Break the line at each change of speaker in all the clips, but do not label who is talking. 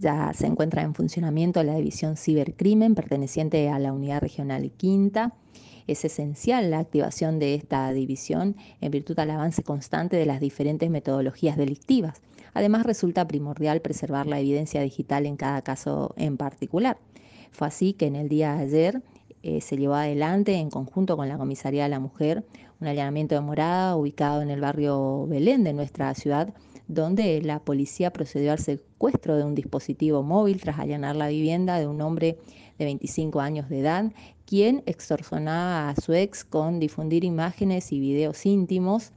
Ya se encuentra en funcionamiento la División Cibercrimen perteneciente a la Unidad Regional Quinta. Es esencial la activación de esta división en virtud del avance constante de las diferentes metodologías delictivas. Además, resulta primordial preservar la evidencia digital en cada caso en particular. Fue así que en el día de ayer eh, se llevó adelante en conjunto con la Comisaría de la Mujer un allanamiento de morada ubicado en el barrio Belén de nuestra ciudad, donde la policía procedió al secuestro de un dispositivo móvil tras allanar la vivienda de un hombre de 25 años de edad, quien extorsionaba a su ex con difundir imágenes y videos íntimos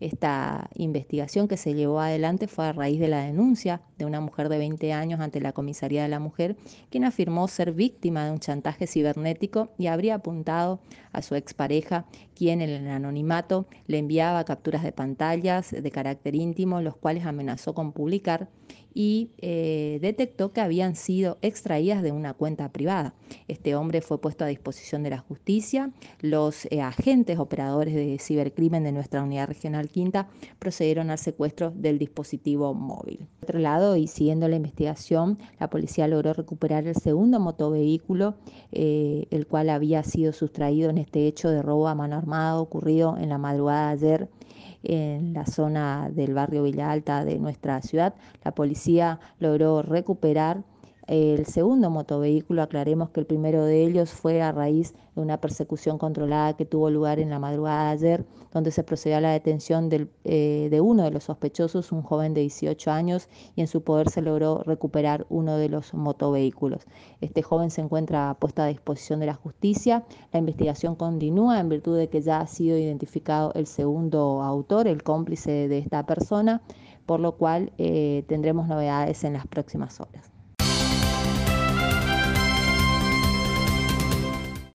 esta investigación que se llevó adelante fue a raíz de la denuncia de una mujer de 20 años ante la Comisaría de la Mujer, quien afirmó ser víctima de un chantaje cibernético y habría apuntado a su expareja, quien en el anonimato le enviaba capturas de pantallas de carácter íntimo, los cuales amenazó con publicar y eh, detectó que habían sido extraídas de una cuenta privada. Este hombre fue puesto a disposición de la justicia. Los eh, agentes operadores de cibercrimen de nuestra unidad regional Quinta procedieron al secuestro del dispositivo móvil. Por otro lado, y siguiendo la investigación, la policía logró recuperar el segundo motovehículo, eh, el cual había sido sustraído en este hecho de robo a mano armada ocurrido en la madrugada ayer en la zona del barrio Villa Alta de nuestra ciudad. La policía logró recuperar el segundo motovehículo, aclaremos que el primero de ellos fue a raíz de una persecución controlada que tuvo lugar en la madrugada de ayer, donde se procedió a la detención eh, de uno de los sospechosos, un joven de 18 años, y en su poder se logró recuperar uno de los motovehículos. Este joven se encuentra puesto a disposición de la justicia. La investigación continúa en virtud de que ya ha sido identificado el segundo autor, el cómplice de esta persona, por lo cual eh, tendremos novedades en las próximas horas.